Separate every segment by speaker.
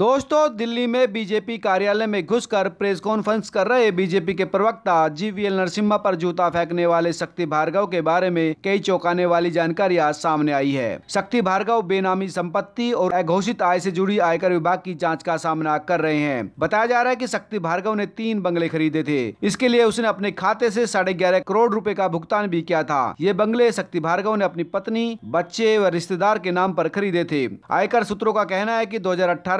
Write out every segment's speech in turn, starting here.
Speaker 1: दोस्तों दिल्ली में बीजेपी कार्यालय में घुसकर प्रेस कॉन्फ्रेंस कर रहे बीजेपी के प्रवक्ता जीवीएल नरसिम्हा पर जूता फेंकने वाले शक्ति भार्गव के बारे में कई चौंकाने वाली जानकारी सामने आई है शक्ति भार्गव बेनामी संपत्ति और अघोषित आय से जुड़ी आयकर विभाग की जांच का सामना कर रहे हैं बताया जा रहा है की शक्ति भार्गव ने तीन बंगले खरीदे थे इसके लिए उसने अपने खाते ऐसी साढ़े ग्यारह करोड़ रूपए का भुगतान भी किया था ये बंगले शक्ति भार्गव ने अपनी पत्नी बच्चे व रिश्तेदार के नाम आरोप खरीदे थे आयकर सूत्रों का कहना है की दो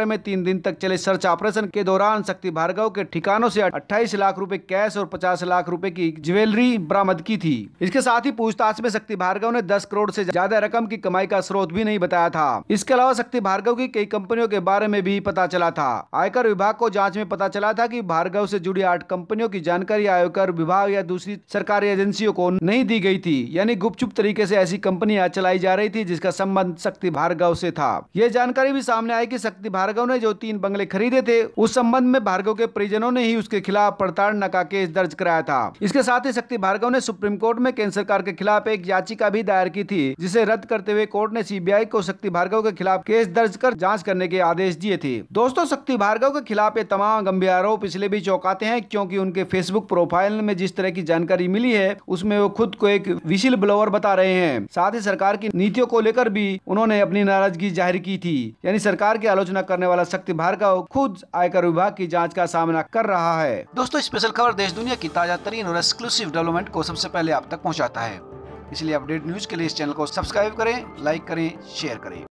Speaker 1: में तीन दिन तक चले सर्च ऑपरेशन के दौरान शक्ति भार्गव के ठिकानों से 28 लाख रुपए कैश और 50 लाख रुपए की ज्वेलरी बरामद की थी इसके साथ ही पूछताछ में शक्ति भार्गव ने 10 करोड़ से ज्यादा रकम की कमाई का स्रोत भी नहीं बताया था इसके अलावा शक्ति भार्गव की कई कंपनियों के बारे में भी पता चला था आयकर विभाग को जाँच में पता चला था की भार्गव ऐसी जुड़ी आठ कंपनियों की जानकारी आयकर विभाग या दूसरी सरकारी एजेंसियों को नहीं दी गयी थी यानी गुपचुप तरीके ऐसी ऐसी कंपनियाँ चलाई जा रही थी जिसका संबंध शक्ति भार्गव ऐसी था यह जानकारी भी सामने आई की शक्ति भार्गव ने जो तीन बंगले खरीदे थे उस संबंध में भार्गव के परिजनों ने ही उसके खिलाफ प्रताड़ना का केस दर्ज कराया था इसके साथ ही शक्ति भार्गव ने सुप्रीम कोर्ट में केंद्र सरकार के खिलाफ एक याचिका भी दायर की थी जिसे रद्द करते हुए कोर्ट ने सी को शक्ति भार्गव के खिलाफ केस दर्ज कर जाँच करने के आदेश दिए थे दोस्तों शक्ति भार्गव के खिलाफ ये तमाम गंभीर आरोप इसलिए भी चौंकाते हैं क्यूँकी उनके फेसबुक प्रोफाइल में जिस तरह की जानकारी मिली है उसमें वो खुद को एक विशिल ब्लोवर बता रहे हैं साथ ही सरकार की नीतियों को लेकर भी उन्होंने अपनी नाराजगी जाहिर की थी यानी सरकार की आलोचना करने वाला शक्ति भार्गव खुद आयकर विभाग की जाँच का सामना कर रहा है दोस्तों स्पेशल खबर देश दुनिया की ताजा तरीन और एक्सक्लूसिव डेवलपमेंट को सबसे पहले आप तक पहुँचाता है इसलिए अपडेट न्यूज के लिए इस चैनल को सब्सक्राइब करें लाइक करें शेयर करें